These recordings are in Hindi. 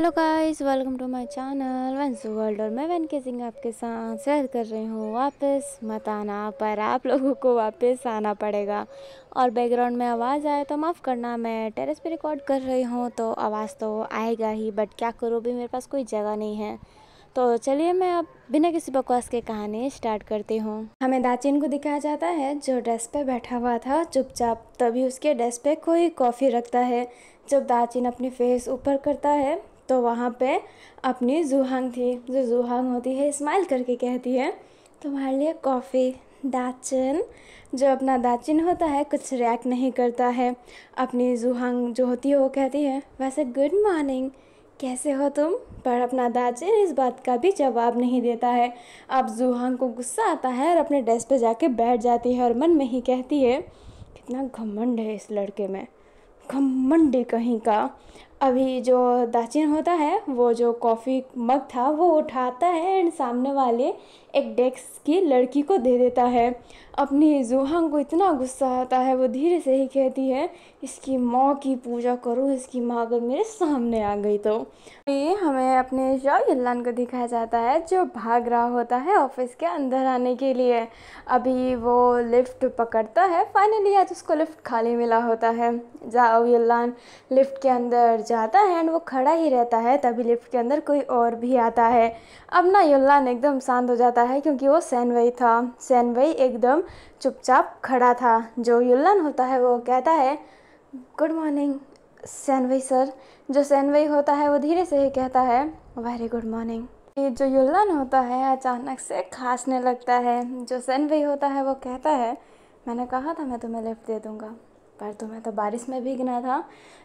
Hello guys welcome to my channel once world और मैं वन के सिंह आपके साथ शेयर कर रही हूँ वापस मत आना पर आप लोगों को वापस आना पड़ेगा और बैकग्राउंड में आवाज़ आए तो माफ़ करना मैं टेरेस पे रिकॉर्ड कर रही हूँ तो आवाज़ तो आएगा ही बट क्या करूँ भी मेरे पास कोई जगह नहीं है तो चलिए मैं अब बिना किसी बकवास के कहानी स्टार्ट करती हूँ हमें दाचिन को दिखाया जाता है जो डेस्क पे बैठा हुआ था चुपचाप तभी उसके डेस्क पे कोई कॉफ़ी रखता है जब दाचिन अपनी फेस ऊपर करता है तो वहाँ पे अपनी जुहांग थी जो जुहांग होती है स्माइल करके कहती है तुम्हारे लिए कॉफ़ी दाचिन जो अपना दाचिन होता है कुछ रिएक्ट नहीं करता है अपनी जुहांग जो होती है वो कहती है वैसे गुड मॉर्निंग कैसे हो तुम पर अपना दाचिन इस बात का भी जवाब नहीं देता है अब जुहांग को गुस्सा आता है और अपने डेस्क पर जाके बैठ जाती है और मन में ही कहती है कितना घमंड है इस लड़के में घमंड कहीं का अभी जो दाचिन होता है वो जो कॉफ़ी मग था वो उठाता है एंड सामने वाले एक डेस्क की लड़की को दे देता है अपनी जोहांग को इतना गुस्सा आता है वो धीरे से ही कहती है इसकी माँ की पूजा करो इसकी माँ अगर मेरे सामने आ गई तो ये हमें अपने जाओ यल्लान को दिखाया जाता है जो भाग रहा होता है ऑफिस के अंदर आने के लिए अभी वो लिफ्ट पकड़ता है फाइनली आज उसको लिफ्ट खाली मिला होता है जाओ यल्लान लिफ्ट के अंदर जाता है एंड वो खड़ा ही रहता है तभी लिफ्ट के अंदर कोई और भी आता है अब ना यल्लान एकदम शांत हो जाता है क्योंकि वो सैनवई था सैनवई एकदम एकदम चुपचाप खड़ा था जो युल्लन होता है वो कहता है गुड मॉर्निंग सैनवई सर जो सैनवई होता है वो धीरे से ही कहता है वेरी गुड मॉर्निंग ये जो युल्लन होता है अचानक से खांसने लगता है जो सैनवई होता है वो कहता है मैंने कहा था मैं तुम्हें लिफ्ट दे दूँगा पर तुम्हें तो, तो बारिश में भीगना था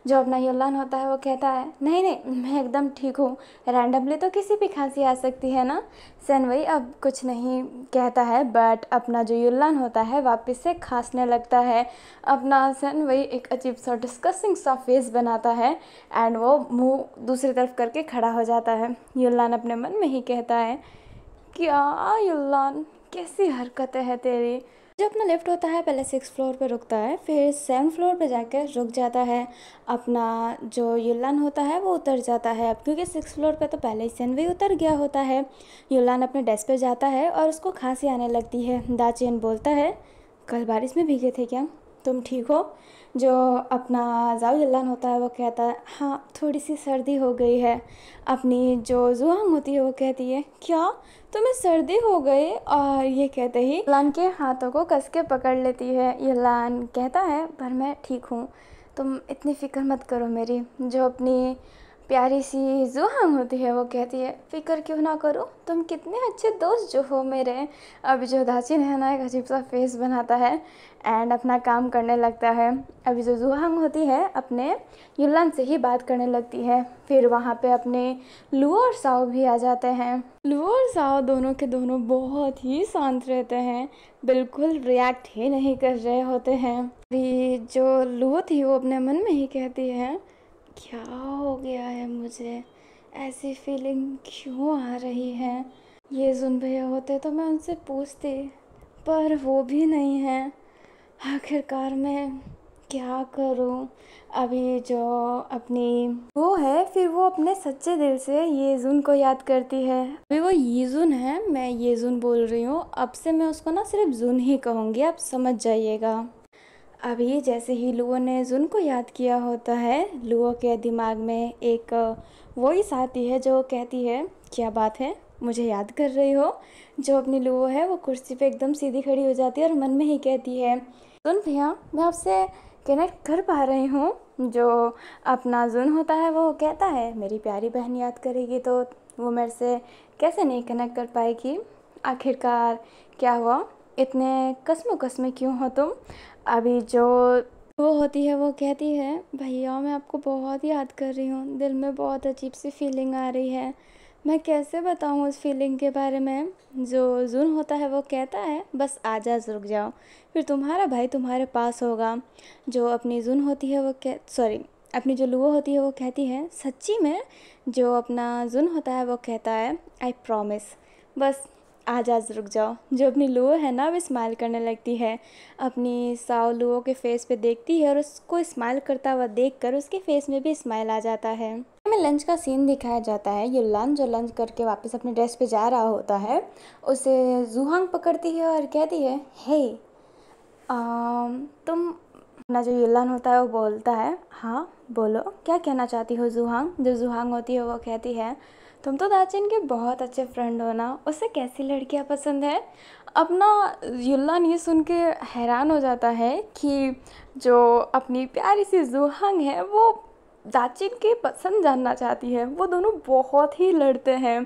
जो अपना यल्लान होता है वो कहता है नहीं नहीं मैं एकदम ठीक हूँ रैंडमली तो किसी भी खांसी आ सकती है ना वही अब कुछ नहीं कहता है बट अपना जो यल्लान होता है वापस से खांसने लगता है अपना वही एक अजीब सा डिस्कसिंग सा फेस बनाता है एंड वो मुँह दूसरी तरफ करके खड़ा हो जाता है यल्लान अपने मन में ही कहता है क्या यल्लान कैसी हरकतें हैं तेरी जो अपना लिफ्ट होता है पहले सिक्स फ्लोर पे रुकता है फिर सेवन फ्लोर पे जाकर रुक जाता है अपना जो युलान होता है वो उतर जाता है अब क्योंकि सिक्स फ्लोर पे तो पहले ही भी उतर गया होता है युलान अपने डेस्क पे जाता है और उसको खांसी आने लगती है दाचेन बोलता है कल बारिश में भीगे थे क्या तुम ठीक हो जो अपना जाविल्लान होता है वो कहता है हाँ थोड़ी सी सर्दी हो गई है अपनी जो जुआंग होती है वो कहती है क्या तुम्हें सर्दी हो गई और ये कहते ही लान के हाथों को कस के पकड़ लेती है ये लान कहता है पर मैं ठीक हूँ तुम इतनी फ़िक्र मत करो मेरी जो अपनी प्यारी सी जुहान होती है वो कहती है फ़िक्र क्यों ना करो तुम कितने अच्छे दोस्त जो हो मेरे अभी जो दाची नहना एक अजीब सा फेस बनाता है एंड अपना काम करने लगता है अभी जो जुहांग होती है अपने युलान से ही बात करने लगती है फिर वहाँ पे अपने लुओ और साओ भी आ जाते हैं लुओ और साओ दोनों के दोनों बहुत ही शांत रहते हैं बिल्कुल रिएक्ट ही नहीं कर रहे होते हैं अभी जो लुओ थी वो अपने मन में ही कहती है क्या हो गया है मुझे ऐसी फीलिंग क्यों आ रही है ये जुन भैया होते तो मैं उनसे पूछती पर वो भी नहीं है आखिरकार मैं क्या करूं अभी जो अपनी वो है फिर वो अपने सच्चे दिल से ये जुन को याद करती है अभी वो ये जुन है मैं ये जुन बोल रही हूँ अब से मैं उसको ना सिर्फ जुन ही कहूँगी आप समझ जाइएगा अभी जैसे ही लुओ ने जुन को याद किया होता है लुओ के दिमाग में एक वॉइस आती है जो कहती है क्या बात है मुझे याद कर रही हो जो अपनी लुओ है वो कुर्सी पे एकदम सीधी खड़ी हो जाती है और मन में ही कहती है जुन भैया मैं आपसे कनेक्ट कर पा रही हूँ जो अपना जुन होता है वो कहता है मेरी प्यारी बहन याद करेगी तो वो मेरे से कैसे नहीं कनेक्ट कर पाएगी आखिरकार क्या हुआ इतने कसमो कसमें क्यों हो तुम अभी जो वो होती है वो कहती है भैया मैं आपको बहुत याद कर रही हूँ दिल में बहुत अजीब सी फीलिंग आ रही है मैं कैसे बताऊँ उस फीलिंग के बारे में जो जुन होता है वो कहता है बस आ जा रुक जाओ फिर तुम्हारा भाई तुम्हारे पास होगा जो अपनी जुन होती है वो कह सॉरी अपनी जो लुओ होती है वो कहती है सच्ची में जो अपना जुन होता है वो कहता है आई प्रॉमिस बस आज आज रुक जाओ जो अपनी लुओ है ना वो स्माइल करने लगती है अपनी साव लुओ के फेस पे देखती है और उसको स्माइल करता हुआ देख कर उसके फेस में भी स्माइल आ जाता है हमें लंच का सीन दिखाया जाता है ये लंच और लंच करके वापस अपने ड्रेस पे जा रहा होता है उसे जूहांग पकड़ती है और कहती है हे um, तुम अपना जो युल्लान होता है वो बोलता है हाँ बोलो क्या कहना चाहती हो जूहांग जो जूहांग होती है वो कहती है तुम तो दाचिन के बहुत अच्छे फ्रेंड हो ना उसे कैसी लड़कियाँ पसंद है अपना युल्ला ये सुन के हैरान हो जाता है कि जो अपनी प्यारी सी जूहंग है वो दाचिन के पसंद जानना चाहती है वो दोनों बहुत ही लड़ते हैं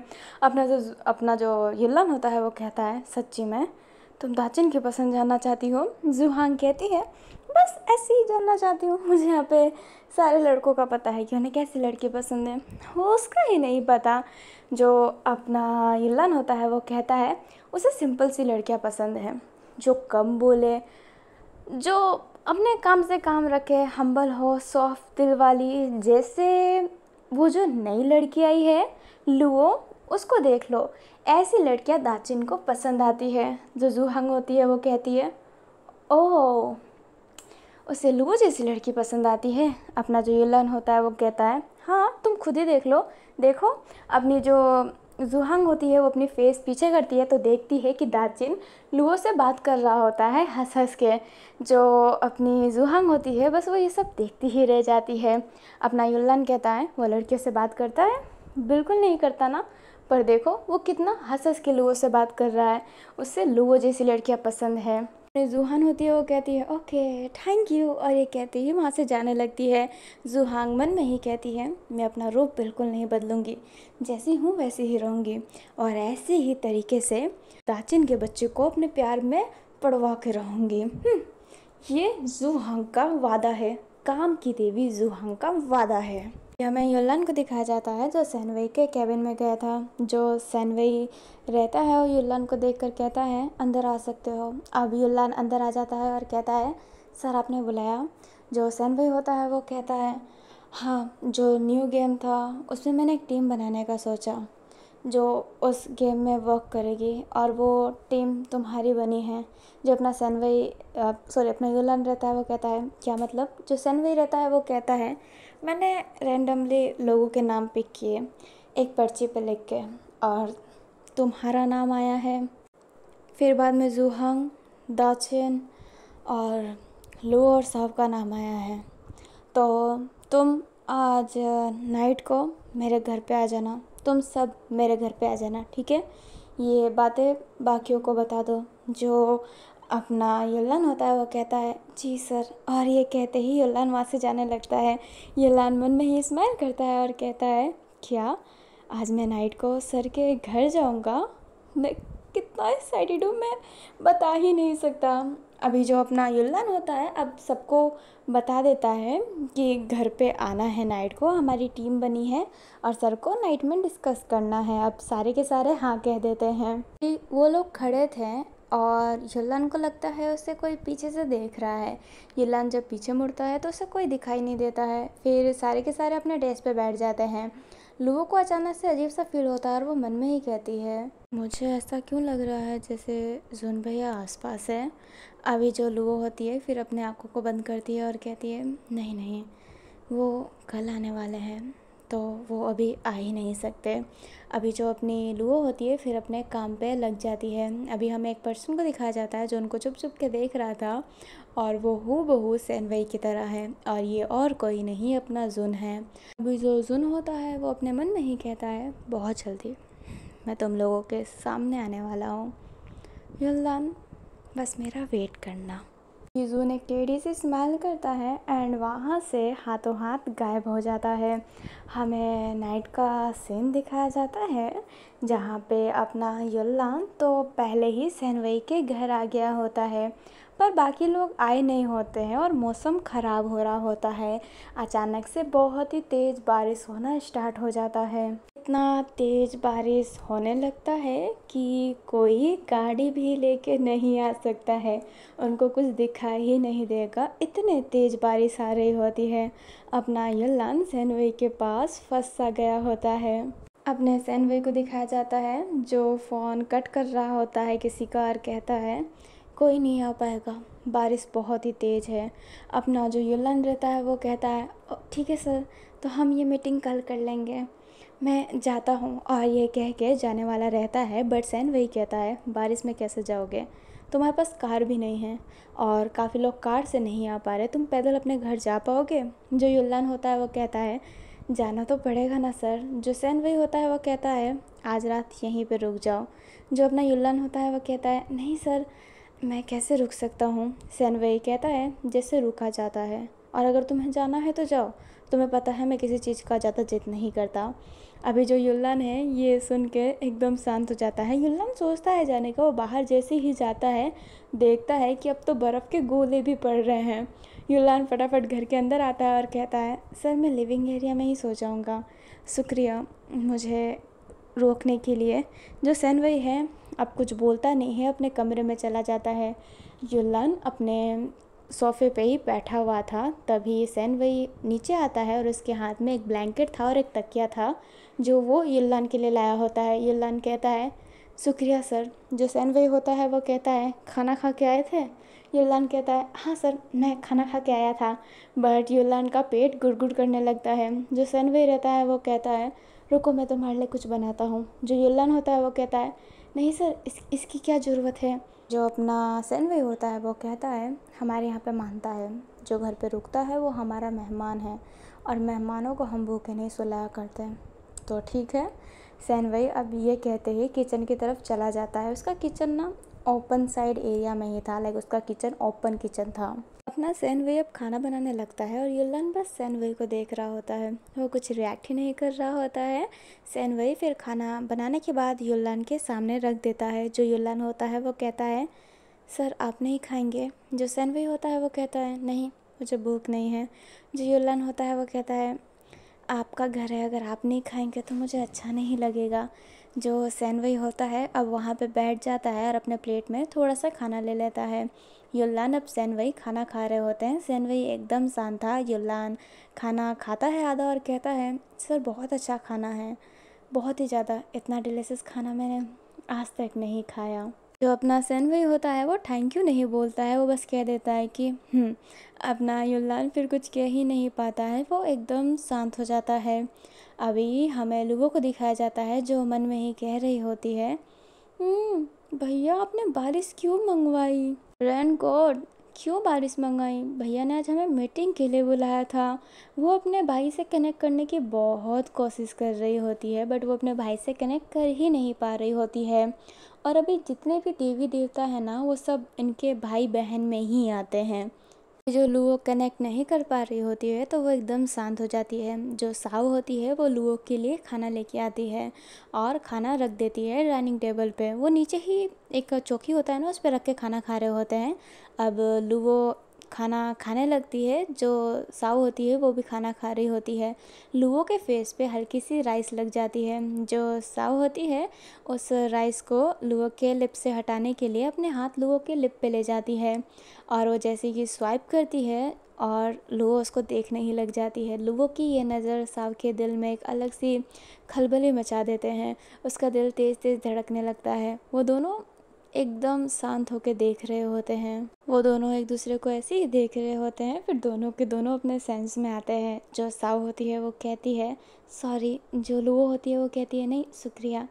अपना जो अपना जो युल्लान होता है वो कहता है सच्ची में तुम दाचिन की पसंद जानना चाहती हो जुहांग कहती है बस ऐसे ही जानना चाहती हूँ मुझे यहाँ पे सारे लड़कों का पता है कि उन्हें कैसे लड़के पसंद हैं वो उसका ही नहीं पता जो अपना यन होता है वो कहता है उसे सिंपल सी लड़कियाँ पसंद हैं जो कम बोले जो अपने काम से काम रखे हम्बल हो सॉफ्ट दिल वाली जैसे वो जो नई लड़की आई है लुओ उसको देख लो ऐसी लड़कियाँ दाचिन को पसंद आती है जो जूहंग होती है वो कहती है ओह उसे लू जैसी लड़की पसंद आती है अपना जो युलन होता है वो कहता है हाँ तुम खुद ही देख लो देखो अपनी जो जुहंग होती है वो अपनी फेस पीछे करती है तो देखती है कि दाचिन लुओ से बात कर रहा होता है हंस हंस के जो अपनी जुहंग होती है बस वो ये सब देखती ही रह जाती है अपना युल्लन कहता है वो लड़कियों से बात करता है बिल्कुल नहीं करता ना पर देखो वो कितना हंस हंस के लुओ से बात कर रहा है उससे लुओ जैसी लड़कियाँ पसंद है जुहान होती है वो कहती है ओके थैंक यू और ये कहती है वहाँ से जाने लगती है जुहांग मन में ही कहती है मैं अपना रूप बिल्कुल नहीं बदलूँगी जैसी हूँ वैसी ही रहूँगी और ऐसे ही तरीके से प्राचीन के बच्चे को अपने प्यार में पड़वा के रहूँगी हम्म, ये जुहांग का वादा है काम की देवी जुहांग का वादा है हमें में को दिखाया जाता है जो सैनवई के कैबिन में गया था जो सैनवई रहता है और योलान को देखकर कहता है अंदर आ सकते हो अब युल्लान अंदर आ जाता है और कहता है सर आपने बुलाया जो सैनवई होता है वो कहता है हाँ जो न्यू गेम था उसमें मैंने एक टीम बनाने का सोचा जो उस गेम में वर्क करेगी और वो टीम तुम्हारी बनी है जो अपना सैनवई सॉरी अपना योलान रहता है वो कहता है क्या मतलब जो सैनवई रहता है वो कहता है मैंने रैंडमली लोगों के नाम पिक किए एक पर्ची पे लिख के और तुम्हारा नाम आया है फिर बाद में जूहंग दाचिन और लू और साहब का नाम आया है तो तुम आज नाइट को मेरे घर पे आ जाना तुम सब मेरे घर पे आ जाना ठीक है ये बातें बाकियों को बता दो जो अपना यल्लान होता है वो कहता है जी सर और ये कहते ही यल्लान वहाँ से जाने लगता है यल्लान मन में ही स्माइल करता है और कहता है क्या आज मैं नाइट को सर के घर जाऊँगा मैं कितना एक्साइटेड हूँ मैं बता ही नहीं सकता अभी जो अपना यल्लान होता है अब सबको बता देता है कि घर पे आना है नाइट को हमारी टीम बनी है और सर को नाइट में डिस्कस करना है अब सारे के सारे हाँ कह देते हैं कि वो लोग खड़े थे और युल्लन को लगता है उसे कोई पीछे से देख रहा है युल्लन जब पीछे मुड़ता है तो उसे कोई दिखाई नहीं देता है फिर सारे के सारे अपने डेस्क पे बैठ जाते हैं लुवो को अचानक से अजीब सा फील होता है और वो मन में ही कहती है मुझे ऐसा क्यों लग रहा है जैसे जुन भैया आसपास है अभी जो लुवो होती है फिर अपने आँखों को बंद करती है और कहती है नहीं नहीं वो कल आने वाले हैं तो वो अभी आ ही नहीं सकते अभी जो अपनी लुओ होती है फिर अपने काम पे लग जाती है अभी हमें एक पर्सन को दिखाया जाता है जो उनको चुप चुप के देख रहा था और वो हु बहू सैनवई की तरह है और ये और कोई नहीं अपना जुन है अभी जो जुन होता है वो अपने मन में ही कहता है बहुत जल्दी मैं तुम लोगों के सामने आने वाला हूँ युल्लान बस मेरा वेट करना यूजू ने केडी से स्माइल करता है एंड वहाँ से हाथों हाथ गायब हो जाता है हमें नाइट का सीन दिखाया जाता है जहाँ पे अपना योल्ला तो पहले ही सैनवई के घर आ गया होता है पर बाकी लोग आए नहीं होते हैं और मौसम ख़राब हो रहा होता है अचानक से बहुत ही तेज़ बारिश होना स्टार्ट हो जाता है इतना तेज़ बारिश होने लगता है कि कोई गाड़ी भी लेके नहीं आ सकता है उनको कुछ दिखाई ही नहीं देगा इतने तेज़ बारिश आ रही होती है अपना ये लान सैनवे के पास फंसा गया होता है अपने सैनवे को दिखाया जाता है जो फ़ोन कट कर रहा होता है किसी का और कहता है कोई नहीं आ पाएगा बारिश बहुत ही तेज़ है अपना जो यूलन रहता है वो कहता है ठीक है सर तो हम ये मीटिंग कल कर लेंगे मैं जाता हूँ और ये कह के जाने वाला रहता है बट सैन वही कहता है बारिश में कैसे जाओगे तुम्हारे पास कार भी नहीं है और काफ़ी लोग कार से नहीं आ पा रहे तुम पैदल अपने घर जा पाओगे जो यूलन होता है वो कहता है जाना तो पड़ेगा ना सर जो सैन वही होता है वो कहता है आज रात यहीं पर रुक जाओ जो अपना यूलन होता है वो कहता है नहीं सर मैं कैसे रुक सकता हूँ सैनवेई कहता है जैसे रुका जाता है और अगर तुम्हें जाना है तो जाओ तुम्हें पता है मैं किसी चीज़ का ज़्यादा जिद नहीं करता अभी जो युल्लान है ये सुन के एकदम शांत हो जाता है युल्लान सोचता है जाने का वो बाहर जैसे ही जाता है देखता है कि अब तो बर्फ़ के गोले भी पड़ रहे हैं युल्लान फटाफट घर के अंदर आता है और कहता है सर मैं लिविंग एरिया में ही सो जाऊँगा शुक्रिया मुझे रोकने के लिए जो सैनवई है अब कुछ बोलता नहीं है अपने कमरे में चला जाता है युल्लन अपने सोफे पे ही बैठा हुआ था तभी सैन वही नीचे आता है और उसके हाथ में एक ब्लैंकेट था और एक तकिया था जो वो युल्लन के लिए लाया होता है युल्लन कहता है शुक्रिया सर जो सैन वही होता है वो कहता है खाना खा के आए थे युल्लन कहता है हाँ सर मैं खाना खा के आया था बट युल्लन का पेट गुड़गुड़ करने लगता है जो सैन वही रहता है वो कहता है रुको मैं तुम्हारे लिए कुछ बनाता हूँ जो युल्लन होता है वो कहता है नहीं सर इस इसकी क्या ज़रूरत है जो अपना सैनवे होता है वो कहता है हमारे यहाँ पे मानता है जो घर पे रुकता है वो हमारा मेहमान है और मेहमानों को हम भूखे नहीं सुलाया करते तो ठीक है सैनवई अब ये कहते ही किचन की तरफ चला जाता है उसका किचन ना ओपन साइड एरिया में ही था लाइक उसका किचन ओपन किचन था अपना सैनवे अब खाना बनाने लगता है और युल्लन बस सैनवे को देख रहा होता है वो कुछ रिएक्ट ही नहीं कर रहा होता है सैनवे फिर खाना बनाने के बाद युल्लन के सामने रख देता है जो युल्लन होता है वो कहता है सर आप नहीं खाएंगे जो सैनवे होता है वो कहता है नहीं मुझे भूख नहीं है जो युल्लन होता है वो कहता है आपका घर है अगर आप नहीं खाएंगे तो मुझे अच्छा नहीं लगेगा जो सैनवई होता है अब वहाँ पे बैठ जाता है और अपने प्लेट में थोड़ा सा खाना ले लेता है युल्लान अब सैनवई खाना खा रहे होते हैं सैनवई एकदम शांत था युल्लान खाना खाता है आधा और कहता है सर बहुत अच्छा खाना है बहुत ही ज़्यादा इतना डिलीशियस खाना मैंने आज तक नहीं खाया जो अपना सैनवई होता है वो थैंक यू नहीं बोलता है वो बस कह देता है कि हम्म, अपना युल्लान फिर कुछ कह ही नहीं पाता है वो एकदम शांत हो जाता है अभी हमें लोगों को दिखाया जाता है जो मन में ही कह रही होती है हम्म, भैया आपने बारिश क्यों मंगवाई रेन कोट क्यों बारिश मंगाई भैया ने आज हमें मीटिंग के लिए बुलाया था वो अपने भाई से कनेक्ट करने की बहुत कोशिश कर रही होती है बट वो अपने भाई से कनेक्ट कर ही नहीं पा रही होती है और अभी जितने भी देवी देवता हैं ना वो सब इनके भाई बहन में ही आते हैं जो लुओ कनेक्ट नहीं कर पा रही होती है तो वो एकदम शांत हो जाती है जो साव होती है वो लुओ के लिए खाना लेके आती है और खाना रख देती है डाइनिंग टेबल पे वो नीचे ही एक चौकी होता है ना उस पर रख के खाना खा रहे होते हैं अब लुओ खाना खाने लगती है जो साव होती है वो भी खाना खा रही होती है लुओ के फेस पे हल्की सी राइस लग जाती है जो साव होती है उस राइस को लुओ के लिप से हटाने के लिए अपने हाथ लुओ के लिप पे ले जाती है और वो जैसे कि स्वाइप करती है और लुओ उसको देखने ही लग जाती है लुओ की ये नज़र साव के दिल में एक अलग सी खलबली मचा देते हैं उसका दिल तेज़ तेज़ धड़कने लगता है वो दोनों एकदम शांत होकर देख रहे होते हैं वो दोनों एक दूसरे को ऐसे ही देख रहे होते हैं फिर दोनों के दोनों अपने सेंस में आते हैं जो साव होती है वो कहती है सॉरी जो लुओ होती है वो कहती है नहीं शुक्रिया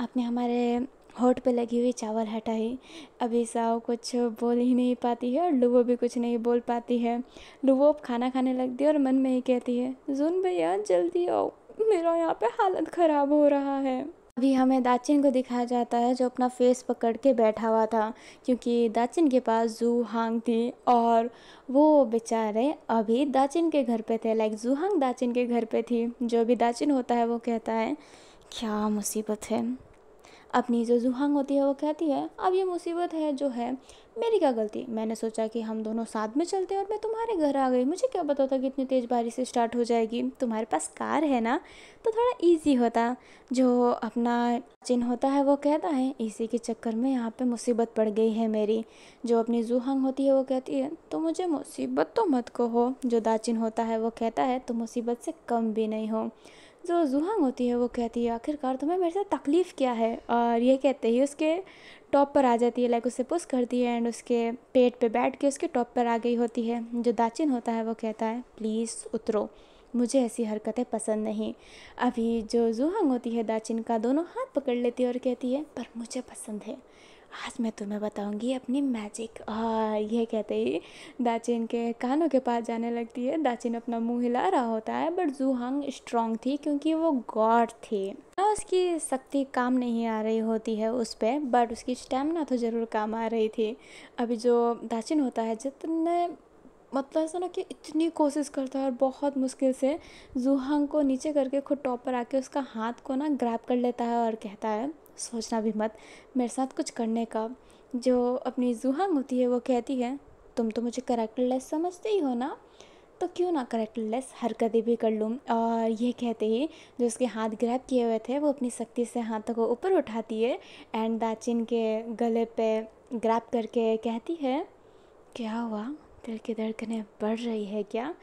आपने हमारे होठ पे लगी हुई चावल हटाई अभी साव कुछ बोल ही नहीं पाती है और लुवो भी कुछ नहीं बोल पाती है लुवो खाना खाने लगती है और मन में ही कहती है जून भैया जल्दी आओ मेरा यहाँ पे हालत ख़राब हो रहा है अभी हमें दाचिन को दिखाया जाता है जो अपना फेस पकड़ के बैठा हुआ था क्योंकि दाचिन के पास हांग थी और वो बेचारे अभी दाचिन के घर पे थे लाइक हांग दाचिन के घर पे थी जो भी दाचिन होता है वो कहता है क्या मुसीबत है अपनी जो जुहांग होती है वो कहती है अब ये मुसीबत है जो है मेरी क्या गलती मैंने सोचा कि हम दोनों साथ में चलते हैं और मैं तुम्हारे घर आ गई मुझे क्या पता था कि इतनी तेज़ बारिश से स्टार्ट हो जाएगी तुम्हारे पास कार है ना तो थोड़ा ईजी होता जो अपना चिन्ह होता है वो कहता है इसी के चक्कर में यहाँ पे मुसीबत पड़ गई है मेरी जो अपनी जुहंग होती है वो कहती है तो मुझे मुसीबत तो मत कहो जो दाचिन होता है वो कहता है तो मुसीबत से कम भी नहीं हो जो जुहंग होती है वो कहती है आखिरकार तुम्हें मेरे से तकलीफ़ क्या है और ये कहते ही उसके टॉप पर आ जाती है लाइक उसे पुश करती है एंड उसके पेट पे बैठ के उसके टॉप पर आ गई होती है जो दाचिन होता है वो कहता है प्लीज़ उतरो मुझे ऐसी हरकतें पसंद नहीं अभी जो जूहंग होती है दाचिन का दोनों हाथ पकड़ लेती है और कहती है पर मुझे पसंद है आज मैं तुम्हें बताऊंगी अपनी मैजिक और ये कहते ही दाचिन के कानों के पास जाने लगती है दाचिन अपना मुंह हिला रहा होता है बट जूहंग स्ट्रांग थी क्योंकि वो गॉड थी उसकी शक्ति काम नहीं आ रही होती है उस पर बट उसकी स्टेमिना तो ज़रूर काम आ रही थी अभी जो दाचिन होता है जितने मतलब ऐसा ना कि इतनी कोशिश करता है और बहुत मुश्किल से जूहंग को नीचे करके खुद टॉप पर आके उसका हाथ को ना ग्रैप कर लेता है और कहता है सोचना भी मत मेरे साथ कुछ करने का जो अपनी जूहांग होती है वो कहती है तुम तो मुझे लेस समझते ही हो ना तो क्यों ना लेस हरकतें भी कर लूँ और ये कहते ही जो उसके हाथ ग्रैब किए हुए थे वो अपनी सख्ती से हाथों को ऊपर उठाती है एंड दाचिन के गले पे ग्रैब करके कहती है क्या हुआ दिल की धड़कने बढ़ रही है क्या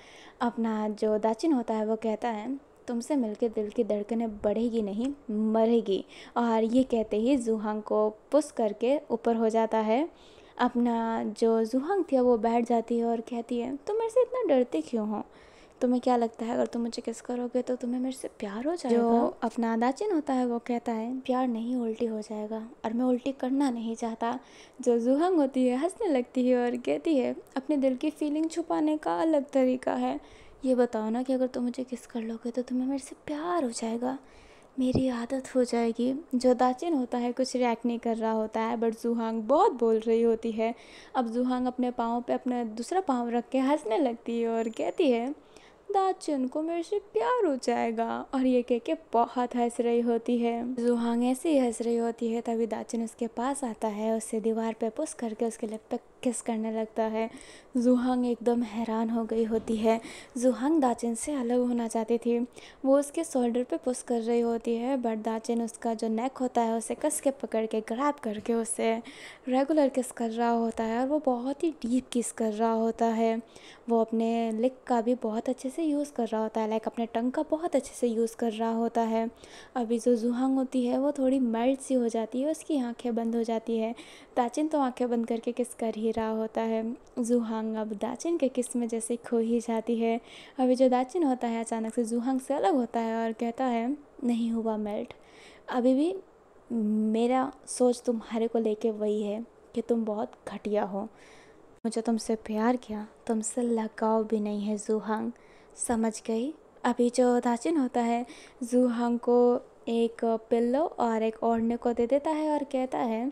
अपना जो दाचिन होता है वो कहता है तुमसे मिलकर दिल की धड़कनें बढ़ेगी नहीं मरेगी और ये कहते ही जुहंग को पुश करके ऊपर हो जाता है अपना जो जुहंग थी वो बैठ जाती है और कहती है तुम मेरे से इतना डरते क्यों हो तुम्हें क्या लगता है अगर तुम मुझे किस करोगे तो तुम्हें मेरे से प्यार हो जाएगा जो अपना अदाचिन होता है वो कहता है प्यार नहीं उल्टी हो जाएगा और मैं उल्टी करना नहीं चाहता जो जुहंग होती है हंसने लगती है और कहती है अपने दिल की फीलिंग छुपाने का अलग तरीका है ये बताओ ना कि अगर तुम मुझे किस कर लोगे तो तुम्हें मेरे से प्यार हो जाएगा मेरी आदत हो जाएगी जो दाचिन होता है कुछ रिएक्ट नहीं कर रहा होता है बट जुहांग बहुत बोल रही होती है अब जुहांग अपने पाँव पे अपना दूसरा पाँव रख के हंसने लगती है और कहती है दाचिन को मेरे से प्यार हो जाएगा और ये कह के बहुत हंस रही होती है जुहांग ऐसे ही हंस रही होती है तभी दाचिन उसके पास आता है उससे दीवार पे पुस करके उसके लिप पे किस करने लगता है जुहांग एकदम हैरान हो गई होती है जुहांग दाचिन से अलग होना चाहती थी वो उसके शोल्डर पे पुश कर रही होती है बट दाचिन उसका जो नेक होता है उसे कस के पकड़ के ग्रैप करके उसे रेगुलर किस कर रहा होता है और वो बहुत ही डीप किस कर रहा होता है वो अपने लिक का भी बहुत अच्छे से यूज़ कर रहा होता है लाइक अपने टंग का बहुत अच्छे से यूज़ कर रहा होता है अभी जो जुहांग होती है वो थोड़ी मेल्ट सी हो जाती है उसकी आँखें बंद हो जाती है दाचिन तो आँखें बंद करके किस कर ही रहा होता है जुहांग अब दाचिन के किस्म जैसे खो ही जाती है अभी जो दाचिन होता है अचानक से जुहांग से अलग होता है और कहता है नहीं हुआ मेल्ट अभी भी मेरा सोच तुम्हारे को लेके वही है कि तुम बहुत घटिया हो मुझे तुमसे प्यार किया तुमसे लगाव भी नहीं है जुहांग समझ गई अभी जो दाचिन होता है जुहांग को एक पिल्लो और एक ओढ़ने को दे देता है और कहता है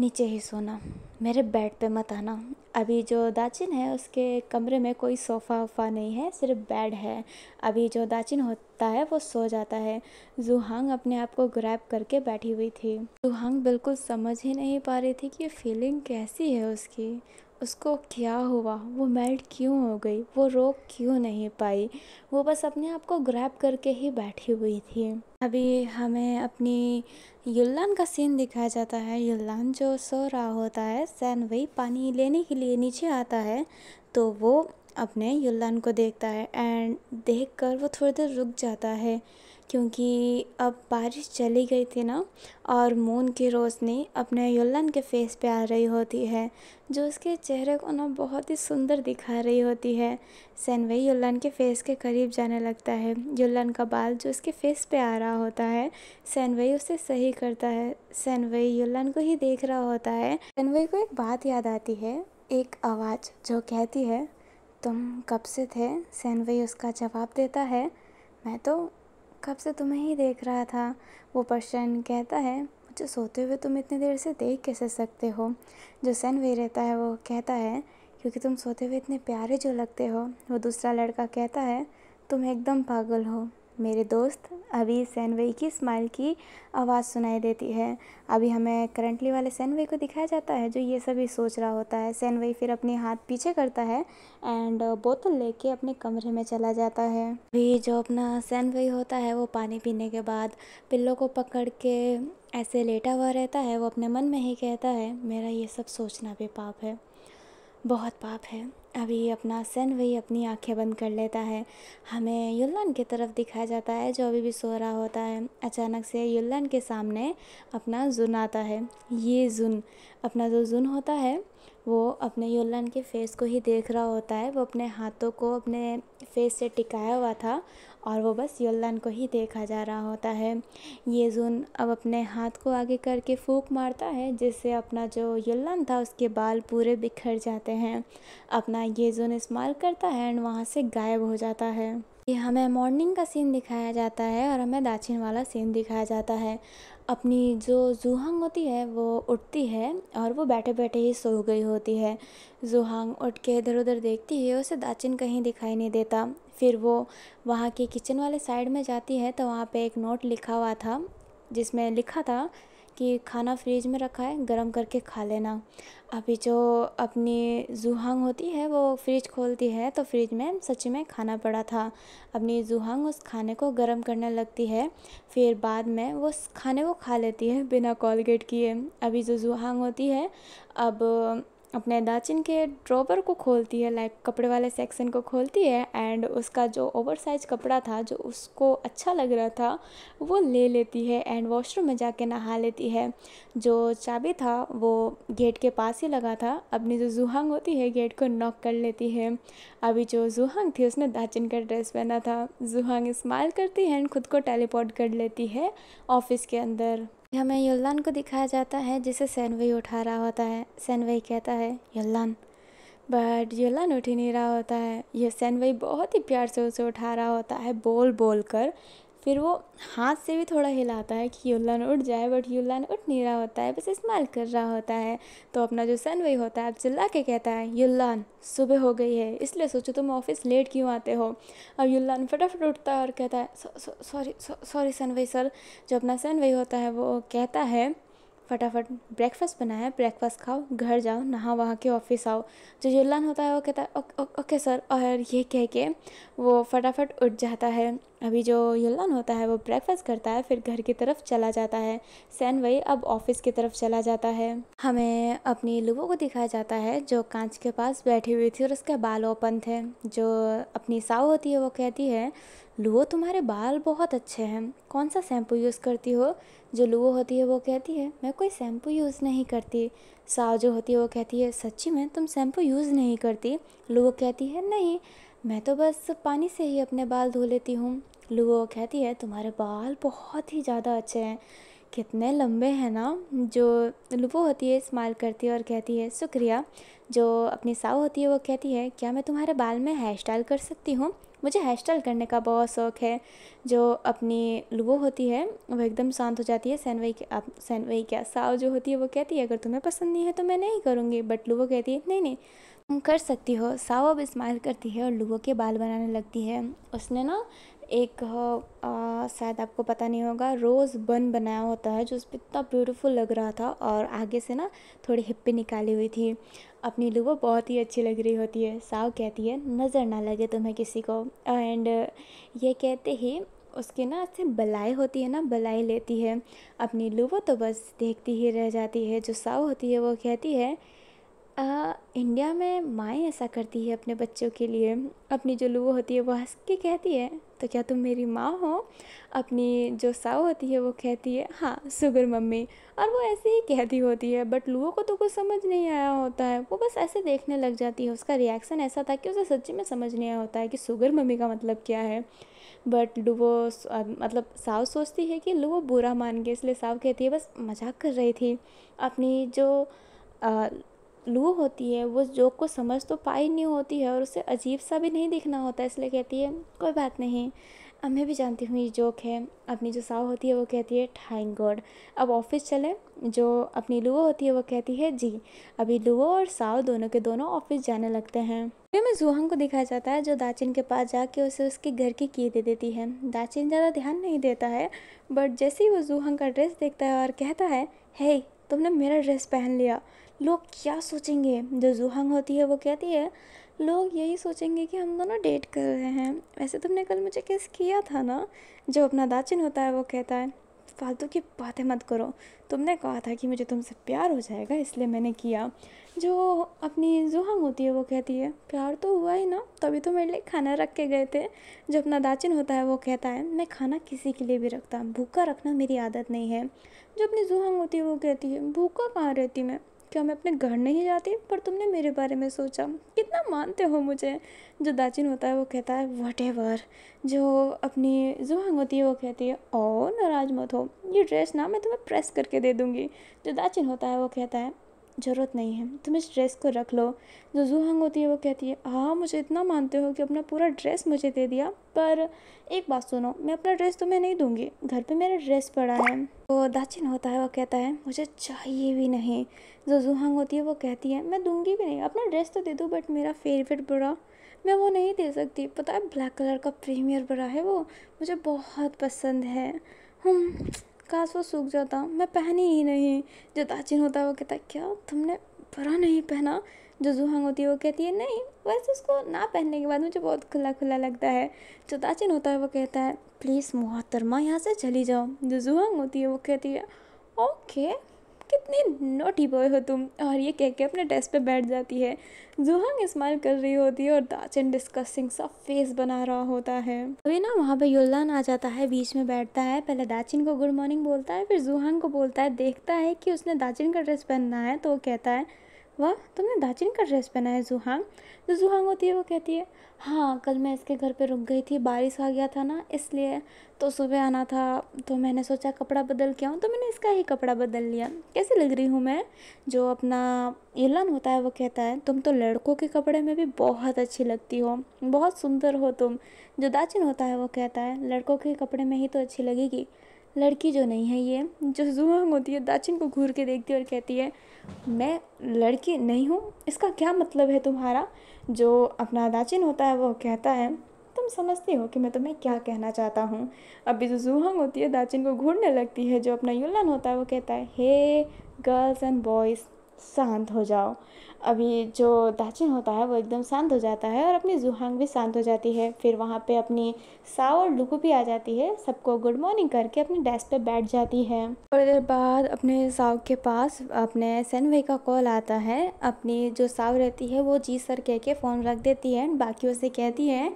नीचे ही सोना मेरे बेड पे मत आना अभी जो दाचिन है उसके कमरे में कोई सोफ़ा वोफ़ा नहीं है सिर्फ बेड है अभी जो दाचिन होता है वो सो जाता है जुहांग अपने आप को ग्रैब करके बैठी हुई थी जुहांग बिल्कुल समझ ही नहीं पा रही थी कि ये फीलिंग कैसी है उसकी उसको क्या हुआ वो मेल्ट क्यों हो गई वो रोक क्यों नहीं पाई वो बस अपने आप को ग्रैब करके ही बैठी हुई थी अभी हमें अपनी युल्लान का सीन दिखाया जाता है युल्लान जो सो रहा होता है सैन वही पानी लेने के लिए नीचे आता है तो वो अपने युल्लान को देखता है एंड देखकर वो थोड़ी देर रुक जाता है क्योंकि अब बारिश चली गई थी ना और मून की रोशनी अपने युल्लन के फेस पे आ रही होती है जो उसके चेहरे को ना बहुत ही सुंदर दिखा रही होती है सैनवई युल्लन के फेस के करीब जाने लगता है युल्लन का बाल जो उसके फेस पे आ रहा होता है सैनवई उसे सही करता है सैनवई युल्लन को ही देख रहा होता है सैनवई को एक बात याद आती है एक आवाज़ जो कहती है तुम कब से थे सैनवई उसका जवाब देता है मैं तो कब से तुम्हें ही देख रहा था वो पर्सन कहता है मुझे सोते हुए तुम इतनी देर से देख कैसे सकते हो जो सन वे रहता है वो कहता है क्योंकि तुम सोते हुए इतने प्यारे जो लगते हो वो दूसरा लड़का कहता है तुम एकदम पागल हो मेरे दोस्त अभी सैनवई की स्माइल की आवाज़ सुनाई देती है अभी हमें करंटली वाले सैनवई को दिखाया जाता है जो ये सभी सोच रहा होता है सैनवई फिर अपने हाथ पीछे करता है एंड बोतल लेके अपने कमरे में चला जाता है अभी जो अपना सैनवई होता है वो पानी पीने के बाद पिल्लों को पकड़ के ऐसे लेटा हुआ रहता है वो अपने मन में ही कहता है मेरा ये सब सोचना भी पाप है बहुत पाप है अभी अपना सन वही अपनी आंखें बंद कर लेता है हमें युल्लन की तरफ दिखाया जाता है जो अभी भी सो रहा होता है अचानक से युल्लन के सामने अपना जुन आता है ये जुन अपना जो जुन होता है वो अपने युल्लन के फेस को ही देख रहा होता है वो अपने हाथों को अपने फेस से टिकाया हुआ था और वो बस योल्दान को ही देखा जा रहा होता है ये जून अब अपने हाथ को आगे करके फूक मारता है जिससे अपना जो योल्दान था उसके बाल पूरे बिखर जाते हैं अपना ये जून इस्तेमाल करता है एंड वहाँ से गायब हो जाता है ये हमें मॉर्निंग का सीन दिखाया जाता है और हमें दाचिन वाला सीन दिखाया जाता है अपनी जो जुहांग होती है वो उठती है और वो बैठे बैठे ही सो गई होती है जुहांग उठ के इधर उधर देखती है उसे दाचिन कहीं दिखाई नहीं देता फिर वो वहाँ के किचन वाले साइड में जाती है तो वहाँ पे एक नोट लिखा हुआ था जिसमें लिखा था कि खाना फ्रिज में रखा है गर्म करके खा लेना अभी जो अपनी जुहांग होती है वो फ्रिज खोलती है तो फ्रिज में सच में खाना पड़ा था अपनी जुहांग उस खाने को गर्म करने लगती है फिर बाद में वो खाने को खा लेती है बिना कॉलगेट किए अभी जो जुहांग होती है अब अपने दाचिन के ड्रॉबर को खोलती है लाइक कपड़े वाले सेक्शन को खोलती है एंड उसका जो ओवर साइज कपड़ा था जो उसको अच्छा लग रहा था वो ले लेती है एंड वॉशरूम में जाके नहा लेती है जो चाबी था वो गेट के पास ही लगा था अपनी जो जुहांग होती है गेट को नॉक कर लेती है अभी जो जुहांग थी उसने दाचिन का ड्रेस पहना था जुहांग स्माइल करती है एंड खुद को टेलीपोर्ट कर लेती है ऑफिस के अंदर हमें योल्लान को दिखाया जाता है जिसे सैनवई उठा रहा होता है सैनवई कहता है योल्लान बट योल्लान उठ ही नहीं रहा होता है ये सैनवई बहुत ही प्यार से उसे उठा रहा होता है बोल बोल कर फिर वो हाथ से भी थोड़ा हिलाता है कि यूलान उठ जाए बट यूलान उठ नहीं रहा होता है बस इस्तेमाल कर रहा होता है तो अपना जो सन वही होता है अब चिल्ला के कहता है यूलान सुबह हो गई है इसलिए सोचो तुम ऑफिस लेट क्यों आते हो अब यूलान फटाफट उठता है और कहता है सॉरी सॉरी वही सर जो अपना वही होता है वो कहता है फटाफट ब्रेकफास्ट बनाया ब्रेकफास्ट खाओ घर जाओ नहा वहाँ के ऑफिस आओ जो जुल्लान होता है वो कहता है ओके सर और ये कह के वो फटाफट उठ जाता है अभी जो युल्लान होता है वो ब्रेकफास्ट करता है फिर घर की तरफ चला जाता है सैन वही अब ऑफिस की तरफ चला जाता है हमें अपनी लुबो को दिखाया जाता है जो कांच के पास बैठी हुई थी और उसके बाल ओपन थे जो अपनी साव होती है वो कहती है लुओ तुम्हारे बाल बहुत अच्छे हैं कौन सा शैम्पू यूज़ करती हो जो लुओ होती है वो कहती है मैं कोई शैम्पू यूज़ नहीं करती साव जो होती है वो कहती है सच्ची में तुम शैम्पू यूज़ नहीं करती लुओ कहती है नहीं मैं तो बस पानी से ही अपने बाल धो लेती हूँ लुओ कहती है तुम्हारे बाल बहुत ही ज़्यादा अच्छे हैं कितने लंबे हैं ना जो लुपो होती है स्माइल करती है और कहती है शुक्रिया जो अपनी साव होती है वो कहती है क्या मैं तुम्हारे बाल में हेयर स्टाइल कर सकती हूँ मुझे हेयर स्टाइल करने का बहुत शौक है जो अपनी लुबो होती है वो एकदम शांत हो जाती है सैनवई आप सैनवई क्या साव जो होती है वो कहती है अगर तुम्हें पसंद नहीं है तो मैं नहीं करूँगी बट लुबो कहती है नहीं नहीं तुम कर सकती हो साव अब स्माइल करती है और लुबो के बाल बनाने लगती है उसने ना एक आ, शायद आपको पता नहीं होगा रोज़ बन बनाया होता है जो उस पर इतना ब्यूटीफुल लग रहा था और आगे से ना थोड़ी हिप्पी निकाली हुई थी अपनी लुबो बहुत ही अच्छी लग रही होती है साव कहती है नज़र ना लगे तुम्हें किसी को एंड ये कहते ही उसके ना से बलाई होती है ना बलाई लेती है अपनी लुबो तो बस देखती ही रह जाती है जो साव होती है वो कहती है इंडिया में माएँ ऐसा करती है अपने बच्चों के लिए अपनी जो लूँ होती है वो हंस के कहती है तो क्या तुम मेरी माँ हो अपनी जो साऊ होती है वो कहती है हाँ सुगर मम्मी और वो ऐसे ही कहती होती है बट लूहो को तो कुछ समझ नहीं आया होता है वो बस ऐसे देखने लग जाती है उसका रिएक्शन ऐसा था कि उसे सच्ची में समझ नहीं आया होता है कि सुगर मम्मी का मतलब क्या है बट लूवो मतलब साव सोचती है कि लूवो बुरा मान गया इसलिए साव कहती है बस मजाक कर रही थी अपनी जो आ, लू होती है वो जोक को समझ तो पाई नहीं होती है और उसे अजीब सा भी नहीं दिखना होता इसलिए कहती है कोई बात नहीं अब मैं भी जानती हूँ ये जोक है अपनी जो साव होती है वो कहती है थैंक गॉड अब ऑफिस चले जो अपनी लुओ होती है वो कहती है जी अभी लुओ और साव दोनों के दोनों ऑफिस जाने लगते हैं फिर में जूहंग को दिखाया जाता है जो दाचिन के पास जाके उसे उसके घर की की दे देती है दाचिन ज़्यादा ध्यान नहीं देता है बट जैसे ही वो जुहंग का ड्रेस देखता है और कहता है हे hey, तुमने मेरा ड्रेस पहन लिया लोग क्या सोचेंगे जो जुहंग होती है वो कहती है लोग यही सोचेंगे कि हम दोनों डेट कर रहे हैं वैसे तुमने कल मुझे किस किया था ना जो अपना दाचिन होता है वो कहता है फालतू की बातें मत करो तुमने कहा था कि मुझे तुमसे प्यार हो जाएगा इसलिए मैंने किया जो अपनी जुहंग होती है वो कहती है प्यार तो हुआ ही ना तभी तो मेरे लिए खाना रख के गए थे जो अपना दाचिन होता है वो कहता है मैं खाना किसी के लिए भी रखता भूखा रखना मेरी आदत नहीं है जो अपनी जुहंग होती है वो कहती है भूखा कहाँ रहती मैं क्या मैं अपने घर नहीं जाती पर तुमने मेरे बारे में सोचा कितना मानते हो मुझे जो दाचिन होता है वो कहता है वट एवर जो अपनी जुबान होती है वो कहती है ओ नाराज मत हो ये ड्रेस ना मैं तुम्हें प्रेस करके दे दूँगी जो दाचिन होता है वो कहता है ज़रूरत नहीं है तुम इस ड्रेस को रख लो जो जूहंग होती है वो कहती है हाँ मुझे इतना मानते हो कि अपना पूरा ड्रेस मुझे दे दिया पर एक बात सुनो मैं अपना ड्रेस तुम्हें नहीं दूंगी घर पे मेरा ड्रेस पड़ा है तो दाचिन होता है वो कहता है मुझे चाहिए भी नहीं जो जूहंग होती है वो कहती है मैं दूंगी भी नहीं अपना ड्रेस तो दे दूँ बट मेरा फेवरेट बुरा मैं वो नहीं दे सकती पता है ब्लैक कलर का प्रीमियर बुरा है वो मुझे बहुत पसंद है हम हम्म, काश वो सूख जाता मैं पहनी ही नहीं जो दाचिन होता है वो कहता है क्या तुमने बुरा नहीं पहना जो जुहांग होती है वो कहती है नहीं वैसे उसको ना पहनने के बाद मुझे बहुत खुला खुला लगता है जो दाचिन होता है वो कहता है प्लीज़ मोहतरमा यहाँ से चली जाओ जो जुहांग होती है वो कहती है ओके कितने नोटी बॉय हो तुम और ये कह के अपने डेस्क पे बैठ जाती है जुहंग स्माइल कर रही होती है और दाचिन डिस्कसिंग सा फेस बना रहा होता है अभी ना वहाँ पे योलान आ जाता है बीच में बैठता है पहले दाचिन को गुड मॉर्निंग बोलता है फिर जुहंग को बोलता है देखता है कि उसने दाचिन का ड्रेस पहनना है तो वो कहता है वह तुमने दाचिन का ड्रेस पहना है जुहांग जो जुहांग होती है वो कहती है हाँ कल मैं इसके घर पे रुक गई थी बारिश आ गया था ना इसलिए तो सुबह आना था तो मैंने सोचा कपड़ा बदल के आऊँ तो मैंने इसका ही कपड़ा बदल लिया कैसे लग रही हूँ मैं जो अपना एलन होता है वो कहता है तुम तो लड़कों के कपड़े में भी बहुत अच्छी लगती हो बहुत सुंदर हो तुम जो दाचिन होता है वो कहता है लड़कों के कपड़े में ही तो अच्छी लगेगी लड़की जो नहीं है ये जो जुहांग होती है दाचिन को घूर के देखती है और कहती है मैं लड़की नहीं हूँ इसका क्या मतलब है तुम्हारा जो अपना दाचिन होता है वो कहता है तुम समझती हो कि मैं तुम्हें क्या कहना चाहता हूँ अभी जो जूहंग होती है दाचिन को घूरने लगती है जो अपना यूलन होता है वो कहता है हे गर्ल्स एंड बॉयज़ शांत हो जाओ अभी जो दाचिन होता है वो एकदम शांत हो जाता है और अपनी जुहांग भी शांत हो जाती है फिर वहाँ पे अपनी साव और लुकू भी आ जाती है सबको गुड मॉर्निंग करके अपने डेस्क पे बैठ जाती है थोड़ी देर बाद अपने साव के पास अपने सनवे का कॉल आता है अपनी जो साव रहती है वो जी सर कह के फ़ोन रख देती है बाकी उसे कहती है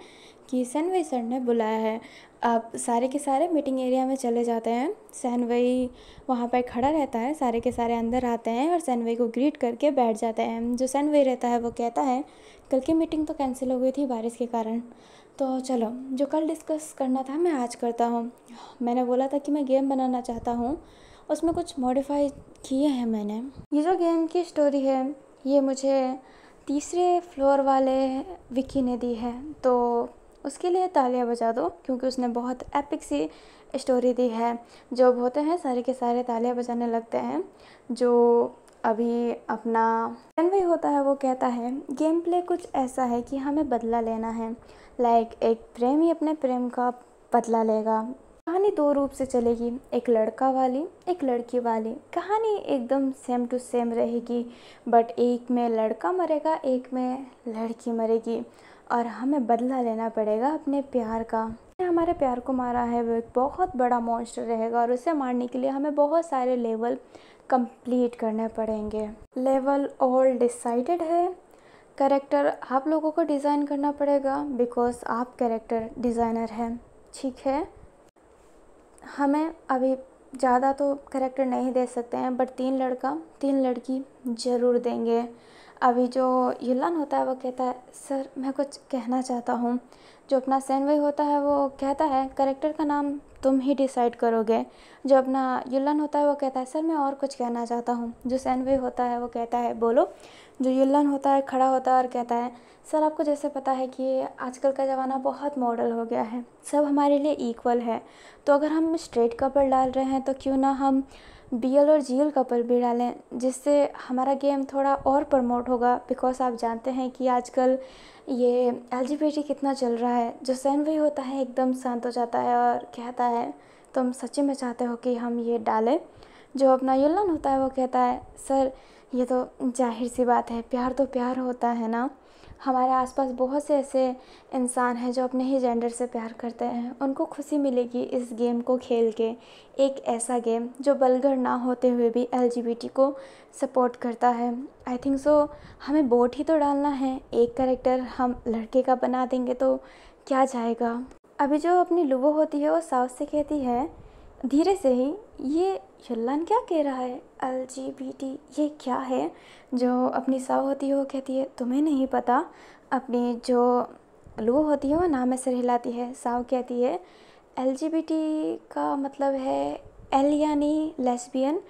कि सनवई सर ने बुलाया है आप सारे के सारे मीटिंग एरिया में चले जाते हैं सनवई वहाँ पर खड़ा रहता है सारे के सारे अंदर आते हैं और सनवई को ग्रीट करके बैठ जाते हैं जो सनवई रहता है वो कहता है कल की मीटिंग तो कैंसिल हो गई थी बारिश के कारण तो चलो जो कल डिस्कस करना था मैं आज करता हूँ मैंने बोला था कि मैं गेम बनाना चाहता हूँ उसमें कुछ मॉडिफाई किए हैं मैंने ये जो गेम की स्टोरी है ये मुझे तीसरे फ्लोर वाले विकी ने दी है तो उसके लिए तालियां बजा दो क्योंकि उसने बहुत एपिक सी स्टोरी दी है जॉब होते हैं सारे के सारे तालियां बजाने लगते हैं जो अभी अपना वे होता है वो कहता है गेम प्ले कुछ ऐसा है कि हमें बदला लेना है लाइक एक प्रेमी अपने प्रेम का बदला लेगा कहानी दो रूप से चलेगी एक लड़का वाली एक लड़की वाली कहानी एकदम सेम टू सेम रहेगी बट एक में लड़का मरेगा एक में लड़की मरेगी और हमें बदला लेना पड़ेगा अपने प्यार का हमारे प्यार को मारा है वो एक बहुत बड़ा मॉन्स्टर रहेगा और उसे मारने के लिए हमें बहुत सारे लेवल कंप्लीट करने पड़ेंगे लेवल ऑल डिसाइडेड है करेक्टर आप लोगों को डिज़ाइन करना पड़ेगा बिकॉज आप करेक्टर डिज़ाइनर हैं ठीक है हमें अभी ज़्यादा तो करेक्टर नहीं दे सकते हैं बट तीन लड़का तीन लड़की ज़रूर देंगे अभी जो यन होता है वो कहता है सर मैं कुछ कहना चाहता हूँ जो अपना सैनवई होता है वो कहता है करेक्टर का नाम तुम ही डिसाइड करोगे जो अपना युल्लन होता है वो कहता है सर मैं और कुछ कहना चाहता हूँ जो सैनवई होता है वो कहता है बोलो जो युल्लन होता है खड़ा होता है और कहता है सर आपको जैसे पता है कि आजकल का ज़माना बहुत मॉडल हो गया है सब हमारे लिए इक्वल है तो अगर हम स्ट्रेट कपड़ डाल रहे हैं तो क्यों ना हम बीएल और जीएल का पर भी डालें जिससे हमारा गेम थोड़ा और प्रमोट होगा बिकॉज आप जानते हैं कि आजकल ये एलजीबीटी कितना चल रहा है जो सैन वही होता है एकदम शांत हो जाता है और कहता है तुम सच में चाहते हो कि हम ये डालें जो अपना युल्लन होता है वो कहता है सर ये तो जाहिर सी बात है प्यार तो प्यार होता है ना हमारे आसपास बहुत से ऐसे इंसान हैं जो अपने ही जेंडर से प्यार करते हैं उनको खुशी मिलेगी इस गेम को खेल के एक ऐसा गेम जो बलगर ना होते हुए भी एल को सपोर्ट करता है आई थिंक सो हमें बोट ही तो डालना है एक करेक्टर हम लड़के का बना देंगे तो क्या जाएगा अभी जो अपनी लुबो होती है वो साउस से कहती है धीरे से ही ये यल्लान क्या कह रहा है एल जी बी टी ये क्या है जो अपनी साव होती है वो कहती है तुम्हें नहीं पता अपनी जो लू होती है वो नाम से हिलाती है साव कहती है एल जी बी टी का मतलब है एल यानी लेस्बियन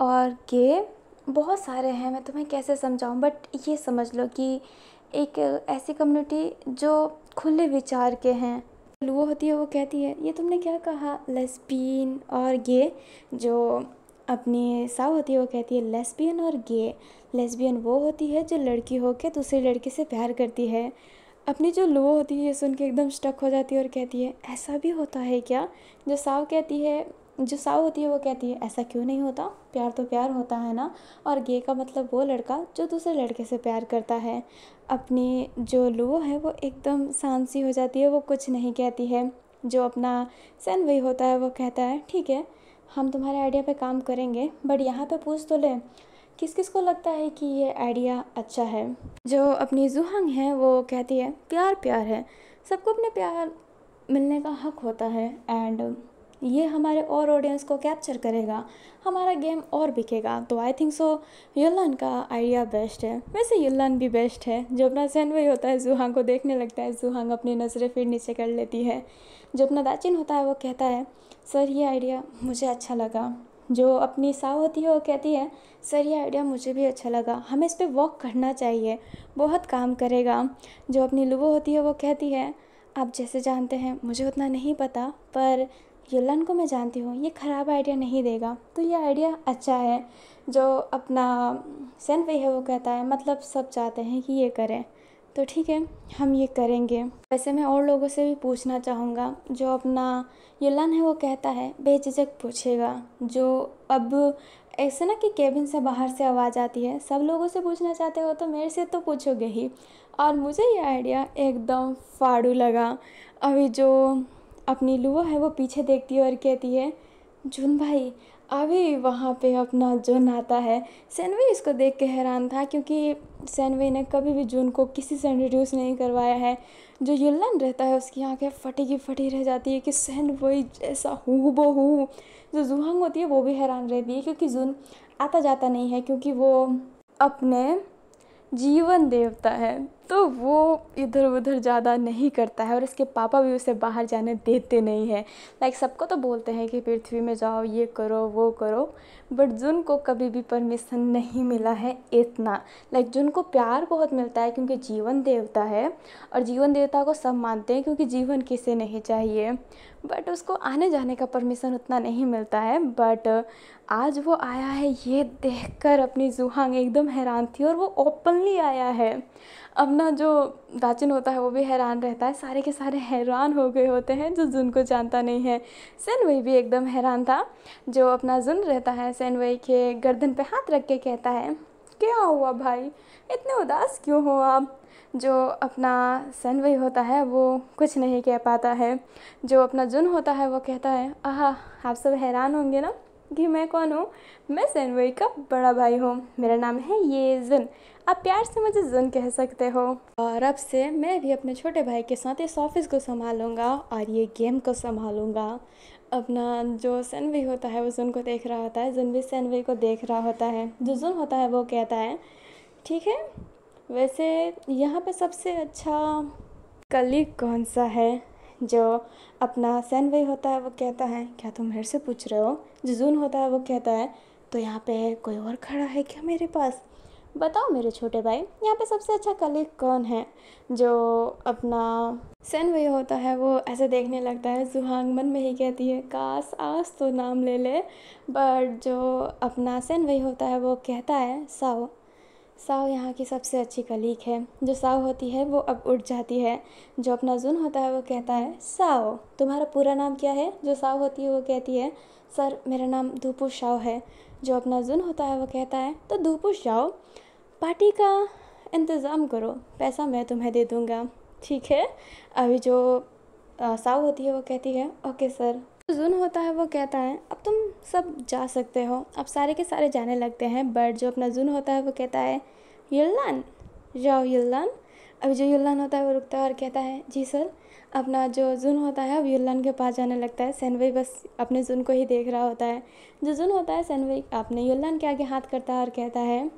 और गे बहुत सारे हैं मैं तुम्हें कैसे समझाऊं बट ये समझ लो कि एक ऐसी कम्युनिटी जो खुले विचार के हैं लू होती है वो कहती है ये तुमने क्या कहा लेस्बियन और गे जो अपनी साव होती है वो कहती है लेस्बियन और गे लेस्बियन वो होती है जो लड़की होकर दूसरी लड़की से प्यार करती है अपनी जो लो होती है ये सुन के एकदम स्टक हो जाती है और कहती है ऐसा भी होता है क्या जो साव कहती है जो साव होती है वो कहती है ऐसा क्यों नहीं होता प्यार तो प्यार होता है ना और गे का मतलब वो लड़का जो दूसरे लड़के से प्यार करता है अपनी जो लो है वो एकदम सांसी हो जाती है वो कुछ नहीं कहती है जो अपना सैन वही होता है वो कहता है ठीक है हम तुम्हारे आइडिया पे काम करेंगे बट यहाँ पे पूछ तो लें किस किस को लगता है कि ये आइडिया अच्छा है जो अपनी जुहंग है वो कहती है प्यार प्यार है सबको अपने प्यार मिलने का हक होता है एंड ये हमारे और ऑडियंस को कैप्चर करेगा हमारा गेम और बिकेगा तो आई थिंक सो युल्लन का आइडिया बेस्ट है वैसे युल्लन भी बेस्ट है जो अपना जहन वही होता है जुहांग को देखने लगता है जुहांग अपनी नज़रें फिर नीचे कर लेती है जो अपना दाचिन होता है वो कहता है सर ये आइडिया मुझे अच्छा लगा जो अपनी साह होती है वो कहती है सर ये आइडिया मुझे भी अच्छा लगा हमें इस पर वॉक करना चाहिए बहुत काम करेगा जो अपनी लुबो होती है वो कहती है आप जैसे जानते हैं मुझे उतना नहीं पता पर युलन को मैं जानती हूँ ये ख़राब आइडिया नहीं देगा तो ये आइडिया अच्छा है जो अपना सेन वही है वो कहता है मतलब सब चाहते हैं कि ये करें तो ठीक है हम ये करेंगे वैसे मैं और लोगों से भी पूछना चाहूँगा जो अपना ये लन है वो कहता है बेझिझक पूछेगा जो अब ऐसे ना कि केबिन से बाहर से आवाज़ आती है सब लोगों से पूछना चाहते हो तो मेरे से तो पूछोगे ही और मुझे ये आइडिया एकदम फाड़ू लगा अभी जो अपनी लुआ है वो पीछे देखती है और कहती है जून भाई अभी वहाँ पे अपना जून आता है सैनवी इसको देख के हैरान था क्योंकि सैनवी ने कभी भी जून को किसी से इंट्रोड्यूस नहीं करवाया है जो युल्लन रहता है उसकी आंखें फटी की फटी रह जाती है कि सैन वही जैसा हु बो जो जुहंग होती है वो भी हैरान रहती है क्योंकि जून आता जाता नहीं है क्योंकि वो अपने जीवन देवता है तो वो इधर उधर ज़्यादा नहीं करता है और इसके पापा भी उसे बाहर जाने देते नहीं हैं लाइक सबको तो बोलते हैं कि पृथ्वी में जाओ ये करो वो करो बट जुन को कभी भी परमिशन नहीं मिला है इतना लाइक जुन को प्यार बहुत मिलता है क्योंकि जीवन देवता है और जीवन देवता को सब मानते हैं क्योंकि जीवन किसे नहीं चाहिए बट उसको आने जाने का परमिशन उतना नहीं मिलता है बट आज वो आया है ये देखकर अपनी जुहांग एकदम हैरान थी और वो ओपनली आया है अपना जो दाचिन होता है वो भी हैरान रहता है सारे के सारे हैरान हो गए होते हैं जो जुन को जानता नहीं है सैनवई भी एकदम हैरान था जो अपना जुन रहता है सैनवई के गर्दन पे हाथ रख के कहता है क्या हुआ भाई इतने उदास क्यों हो आप जो अपना सनवई होता है वो कुछ नहीं कह पाता है जो अपना जुन होता है वो कहता है आह आप सब हैरान होंगे ना कि मैं कौन हूँ मैं सैनवई का बड़ा भाई हूँ मेरा नाम है ये जुन आप प्यार से मुझे जुन कह सकते हो और अब से मैं भी अपने छोटे भाई के साथ इस ऑफिस को संभालूंगा और ये गेम को संभालूंगा अपना जो सैनवी होता है वो जुन को देख रहा होता है जुन भी सैनवी को देख रहा होता है जो जुन होता है वो कहता है ठीक है वैसे यहाँ पे सबसे अच्छा कलीग कौन सा है जो अपना वही होता है वो कहता है क्या तुम मेरे से पूछ रहे हो जो जून होता है वो कहता है तो यहाँ पे कोई और खड़ा है क्या मेरे पास बताओ मेरे छोटे भाई यहाँ पे सबसे अच्छा कलीग कौन है जो अपना वही होता है वो ऐसे देखने लगता है जुहांग मन में ही कहती है कास आस तो नाम ले ले बट जो अपना वही होता है वो कहता है साओ साव यहाँ की सबसे अच्छी कलीग है जो साव होती है वो अब उठ जाती है जो अपना जुन होता है वो कहता है साओ तुम्हारा पूरा नाम क्या है जो साव होती है वो कहती है सर मेरा नाम धूपू शाओ है जो अपना जुन होता है वो कहता है तो धूपू शाओ पार्टी का इंतज़ाम करो पैसा मैं तुम्हें दे दूँगा ठीक है अभी जो साव होती है वो कहती है ओके सर जुन होता है वो कहता है अब तुम सब जा सकते हो अब सारे के सारे जाने लगते हैं बट जो अपना जुन होता है वो कहता है यल्लान जाओ यल्लान अभी जो यल्लान होता है वो रुकता है और कहता है जी सर अपना जो जुन होता है अब यल्लान के पास जाने लगता है सैनवई बस अपने जुन को ही देख रहा होता है जो जुन होता है सैनवई अपने युल्लान के आगे हाथ करता है और कहता है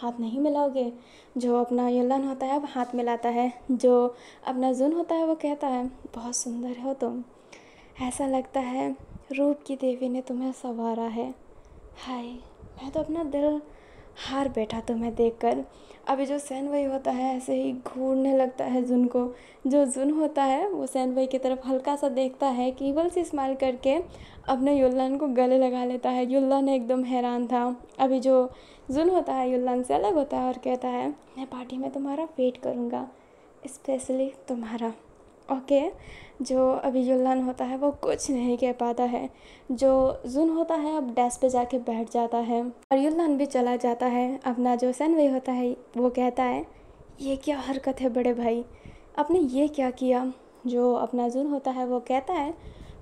हाथ नहीं मिलाओगे जो अपना यल्लान होता है अब हाथ मिलाता है जो अपना जुन होता है वो कहता है बहुत सुंदर हो तुम तो। ऐसा लगता है रूप की देवी ने तुम्हें संवारा है हाय मैं तो अपना दिल हार बैठा तुम्हें देखकर अभी जो सैन वही होता है ऐसे ही घूरने लगता है जुन को जो जुन होता है वो सैन वही की तरफ हल्का सा देखता है केवल से स्माइल करके अपने युल्लान को गले लगा लेता है युल्लान एकदम हैरान था अभी जो जुन होता है युल्लान से अलग होता है और कहता है मैं पार्टी में तुम्हारा वेट करूँगा स्पेशली तुम्हारा ओके जो अभी जुल्हन होता है वो कुछ नहीं कह पाता है जो जुन होता है अब डेस्क पे जाके बैठ जाता है और युल्हन भी चला जाता है अपना जो सनवी होता है वो कहता है ये क्या हरकत है बड़े भाई आपने ये क्या किया जो अपना जुन होता है वो कहता है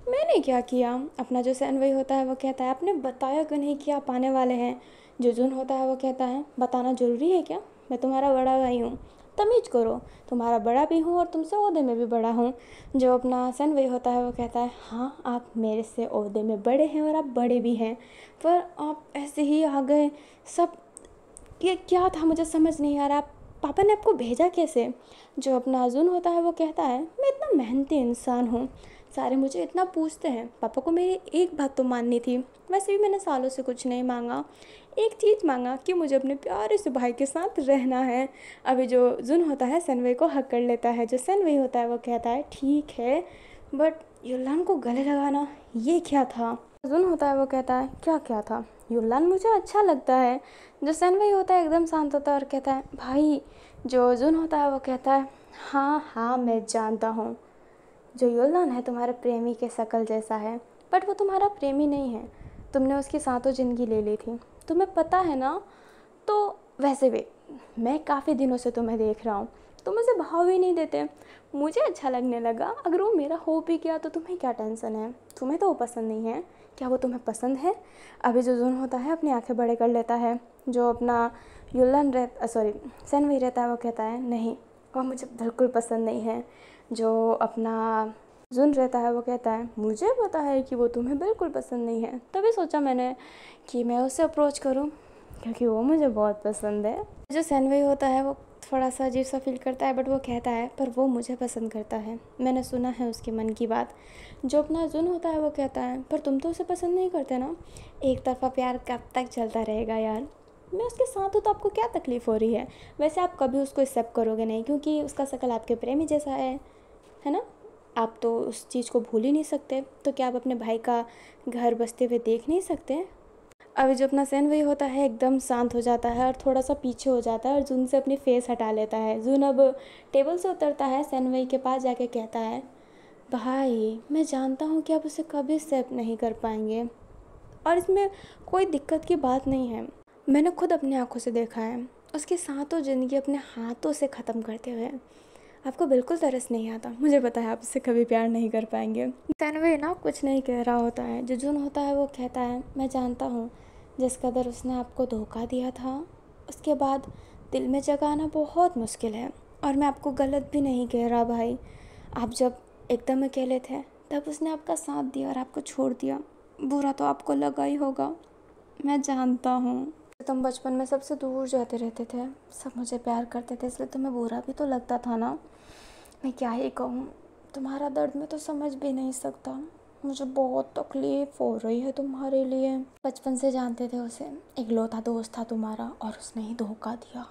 मैंने क्या किया अपना जो वही होता है वो कहता है आपने बताया क्यों नहीं किया पाने आने वाले हैं जो जुन होता है वो कहता है बताना ज़रूरी है क्या मैं तुम्हारा बड़ा भाई हूँ तमीज़ करो तुम्हारा बड़ा भी हूँ और तुमसे उहदे में भी बड़ा हूँ जो अपना हसन वही होता है वो कहता है हाँ आप मेरे से ओहदे में बड़े हैं और आप बड़े भी हैं पर आप ऐसे ही आ गए सब ये क्या था मुझे समझ नहीं आ रहा आप पापा ने आपको भेजा कैसे जो अपना अजून होता है वो कहता है मैं इतना मेहनती इंसान हूँ सारे मुझे इतना पूछते हैं पापा को मेरी एक बात तो माननी थी वैसे भी मैंने सालों से कुछ नहीं मांगा एक चीज़ मांगा कि मुझे अपने प्यारे से भाई के साथ रहना है अभी जो जुन होता है सनवे को हक कर लेता है जो सनवे होता है वो कहता है ठीक है बट युल्लान को गले लगाना ये क्या था जुन होता है वो कहता है क्या क्या था युल्लान मुझे अच्छा लगता है जो सनवई होता है एकदम शांत होता है और कहता है भाई जो जुन होता है वो कहता है हाँ हाँ मैं जानता हूँ जो योल्लान है तुम्हारे प्रेमी के शकल जैसा है बट वो तुम्हारा प्रेमी नहीं है तुमने उसकी सातों ज़िंदगी ले ली थी तुम्हें पता है ना तो वैसे भी मैं काफ़ी दिनों से तुम्हें देख रहा हूँ तुम उसे भाव ही नहीं देते मुझे अच्छा लगने लगा अगर वो मेरा हो भी गया तो तुम्हें क्या टेंशन है तुम्हें तो वो पसंद नहीं है क्या वो तुम्हें पसंद है अभी जो जुन होता है अपनी आंखें बड़े कर लेता है जो अपना युल्लन रह सॉरी सैन वही रहता है वो कहता है नहीं वह मुझे बिल्कुल पसंद नहीं है जो अपना जुन रहता है वो कहता है मुझे पता है कि वो तुम्हें बिल्कुल पसंद नहीं है तभी सोचा मैंने कि मैं उसे अप्रोच करूँ क्योंकि वो मुझे बहुत पसंद है जो सैनवई होता है वो थोड़ा सा अजीब सा फील करता है बट वो कहता है पर वो मुझे पसंद करता है मैंने सुना है उसके मन की बात जो अपना जुन होता है वो कहता है पर तुम तो उसे पसंद नहीं करते ना एक तरफा प्यार कब तक चलता रहेगा यार मैं उसके साथ हूँ तो आपको क्या तकलीफ़ हो रही है वैसे आप कभी उसको एक्सेप्ट करोगे नहीं क्योंकि उसका शकल आपके प्रेमी जैसा है है ना आप तो उस चीज़ को भूल ही नहीं सकते तो क्या आप अपने भाई का घर बसते हुए देख नहीं सकते अभी जो अपना सेन वही होता है एकदम शांत हो जाता है और थोड़ा सा पीछे हो जाता है और जून से अपनी फेस हटा लेता है जून अब टेबल से उतरता है सेन वही के पास जाके कहता है भाई मैं जानता हूँ कि आप उसे कभी सेप नहीं कर पाएंगे और इसमें कोई दिक्कत की बात नहीं है मैंने खुद अपनी आँखों से देखा है उसके साथों ज़िंदगी अपने हाथों से ख़त्म करते हुए आपको बिल्कुल तरस नहीं आता मुझे पता है आप उससे कभी प्यार नहीं कर पाएंगे तनवे ना कुछ नहीं कह रहा होता है जो जुन होता है वो कहता है मैं जानता हूँ जिस कदर उसने आपको धोखा दिया था उसके बाद दिल में जगाना बहुत मुश्किल है और मैं आपको गलत भी नहीं कह रहा भाई आप जब एकदम अकेले थे तब उसने आपका साथ दिया और आपको छोड़ दिया बुरा तो आपको लगा ही होगा मैं जानता हूँ तुम बचपन में सबसे दूर जाते रहते थे सब मुझे प्यार करते थे इसलिए तुम्हें बुरा भी तो लगता था ना मैं क्या ही कहूँ तुम्हारा दर्द मैं तो समझ भी नहीं सकता मुझे बहुत तकलीफ हो रही है तुम्हारे लिए बचपन से जानते थे उसे एक लौता दोस्त था तुम्हारा और उसने ही धोखा दिया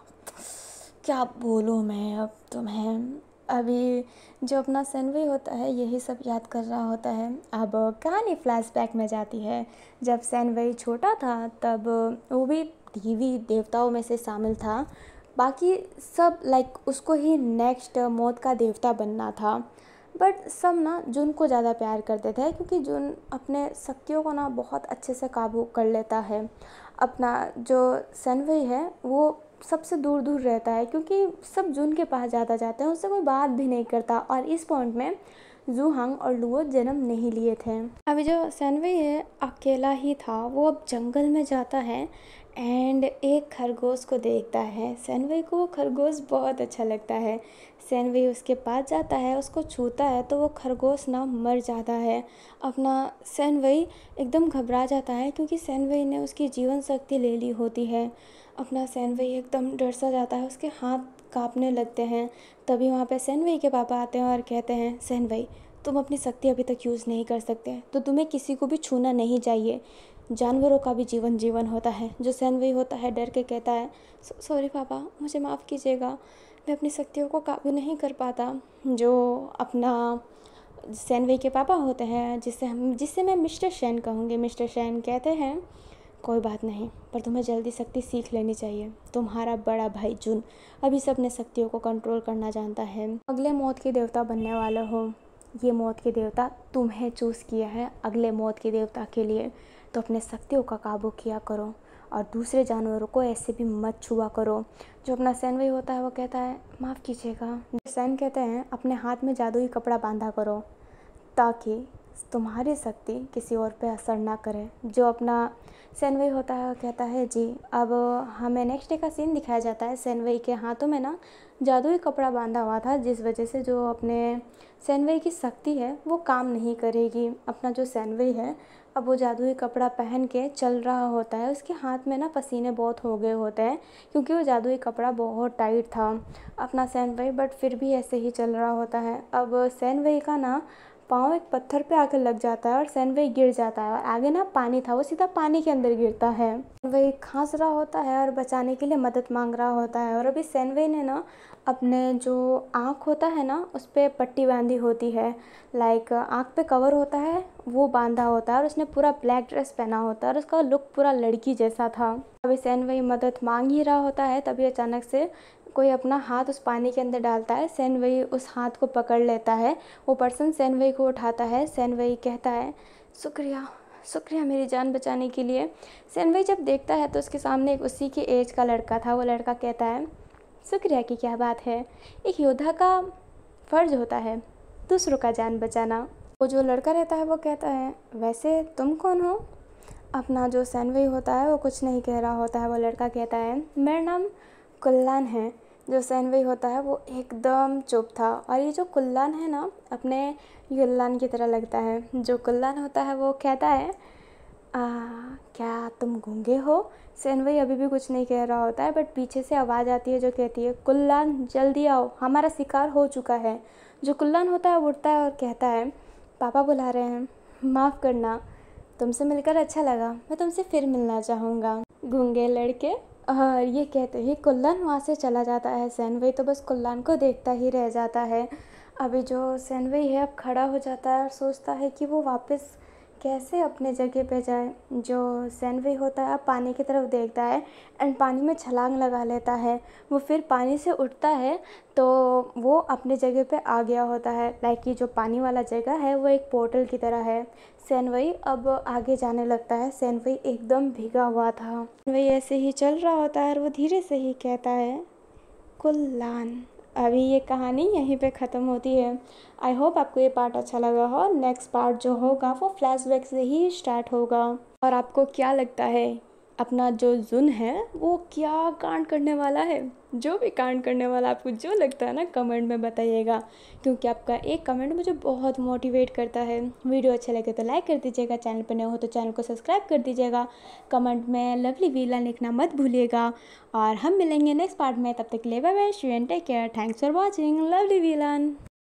क्या बोलूँ मैं अब तुम्हें अभी जो अपना सनवी होता है यही सब याद कर रहा होता है अब कहानी फ्लैशबैक में जाती है जब सैनवे छोटा था तब वो भी देवी देवताओं में से शामिल था बाकी सब लाइक उसको ही नेक्स्ट मौत का देवता बनना था बट सब ना जून को ज़्यादा प्यार करते थे क्योंकि जून अपने शक्तियों को ना बहुत अच्छे से काबू कर लेता है अपना जो सनवई है वो सबसे दूर दूर रहता है क्योंकि सब जून के पास ज़्यादा जाते हैं उससे कोई बात भी नहीं करता और इस पॉइंट में हंग और लुओ जन्म नहीं लिए थे अभी जो सैनवई है अकेला ही था वो अब जंगल में जाता है एंड एक खरगोश को देखता है सैनवई को वो खरगोश बहुत अच्छा लगता है सैनवई उसके पास जाता है उसको छूता है तो वो खरगोश ना मर जाता है अपना सैनवई एकदम घबरा जाता है क्योंकि सैनवई ने उसकी जीवन शक्ति ले ली होती है अपना सैनवई एकदम डर सा जाता है उसके हाथ काँपने लगते हैं तभी वहाँ पे सैनवई के पापा आते हैं और कहते हैं सैनवई तुम अपनी शक्ति अभी तक यूज़ नहीं कर सकते तो तुम्हें किसी को भी छूना नहीं चाहिए जानवरों का भी जीवन जीवन होता है जो सैनवी होता है डर के कहता है सॉरी पापा मुझे माफ़ कीजिएगा मैं अपनी शक्तियों को काबू नहीं कर पाता जो अपना सैनवी के पापा होते हैं जिससे हम जिससे मैं मिस्टर शैन कहूँगी मिस्टर शैन कहते हैं कोई बात नहीं पर तुम्हें जल्दी शक्ति सीख लेनी चाहिए तुम्हारा बड़ा भाई जुन अभी से अपने शक्तियों को कंट्रोल करना जानता है अगले मौत के देवता बनने वाले हो ये मौत के देवता तुम्हें चूज़ किया है अगले मौत के देवता के लिए तो अपने शक्तियों का काबू किया करो और दूसरे जानवरों को ऐसे भी मत छुआ करो जो अपना सैन वही होता है वो कहता है माफ़ कीजिएगा सैन कहते हैं अपने हाथ में जादुई कपड़ा बांधा करो ताकि तुम्हारी शक्ति किसी और पे असर ना करे जो अपना सैनवई होता है कहता है जी अब हमें नेक्स्ट डे का सीन दिखाया जाता है सैनवई के हाथों में ना जादुई कपड़ा बांधा हुआ था जिस वजह से जो अपने सैनवई की शक्ति है वो काम नहीं करेगी अपना जो सैनवई है अब वो जादुई कपड़ा पहन के चल रहा होता है उसके हाथ में ना पसीने बहुत हो गए होते हैं क्योंकि वो जादुई कपड़ा बहुत टाइट था अपना सैनवई बट फिर भी ऐसे ही चल रहा होता है अब सैनवई का ना पाँव एक पत्थर पे आकर लग जाता है और वे गिर जाता है और आगे ना पानी था वो सीधा पानी के अंदर गिरता है वही खांस रहा होता है और बचाने के लिए मदद मांग रहा होता है और अभी सैनवे ने ना अपने जो आँख होता है ना उस पर पट्टी बांधी होती है लाइक आँख पे कवर होता है वो बांधा होता है और उसने पूरा ब्लैक ड्रेस पहना होता है और उसका लुक पूरा लड़की जैसा था अभी वही मदद मांग ही रहा होता है तभी अचानक से कोई अपना हाथ उस पानी के अंदर डालता है वही उस हाथ को पकड़ लेता है वो पर्सन वही को उठाता है वही कहता है शुक्रिया शुक्रिया मेरी जान बचाने के लिए सैनवई जब देखता है तो उसके सामने एक उसी के एज का लड़का था वो लड़का कहता है शुक्रिया की क्या बात है एक योद्धा का फ़र्ज होता है दूसरों का जान बचाना वो जो लड़का रहता है वो कहता है वैसे तुम कौन हो अपना जो सैनवी होता है वो कुछ नहीं कह रहा होता है वो लड़का कहता है मेरा नाम कुल्लान है जो सैनवई होता है वो एकदम चुप था और ये जो कुल्लान है ना अपने युल्लान की तरह लगता है जो कुल्लान होता है वो कहता है आ, क्या तुम गूंगे हो सैनवई अभी भी कुछ नहीं कह रहा होता है बट पीछे से आवाज़ आती है जो कहती है कुल्लान जल्दी आओ हमारा शिकार हो चुका है जो कुल्लान होता है उठता है और कहता है पापा बुला रहे हैं माफ़ करना तुमसे मिलकर अच्छा लगा मैं तुमसे फिर मिलना चाहूँगा गूंगे लड़के और हाँ, ये कहते ही कुल्लन वहाँ से चला जाता है सैनवई तो बस कुल्लन को देखता ही रह जाता है अभी जो सैनवई है अब खड़ा हो जाता है और सोचता है कि वो वापस कैसे अपने जगह पे जाए जो सैनवी होता है पानी की तरफ देखता है एंड पानी में छलांग लगा लेता है वो फिर पानी से उठता है तो वो अपने जगह पे आ गया होता है लाइक ये जो पानी वाला जगह है वो एक पोर्टल की तरह है सैनवई अब आगे जाने लगता है सैनवई एकदम भीगा हुआ था सैनवई ऐसे ही चल रहा होता है और वो धीरे से ही कहता है कुल्लान अभी ये कहानी यहीं पे ख़त्म होती है आई होप आपको ये पार्ट अच्छा लगा हो नेक्स्ट पार्ट जो होगा वो फ्लैशबैक से ही स्टार्ट होगा और आपको क्या लगता है अपना जो जुन है वो क्या कांड करने वाला है जो भी कांड करने वाला आपको जो लगता है ना कमेंट में बताइएगा क्योंकि आपका एक कमेंट मुझे बहुत मोटिवेट करता है वीडियो अच्छा लगे तो लाइक कर दीजिएगा चैनल पर नए हो तो चैनल को सब्सक्राइब कर दीजिएगा कमेंट में लवली वीला लिखना मत भूलिएगा और हम मिलेंगे नेक्स्ट पार्ट में तब तक ले bye bye and take care thanks for watching lovely वीलान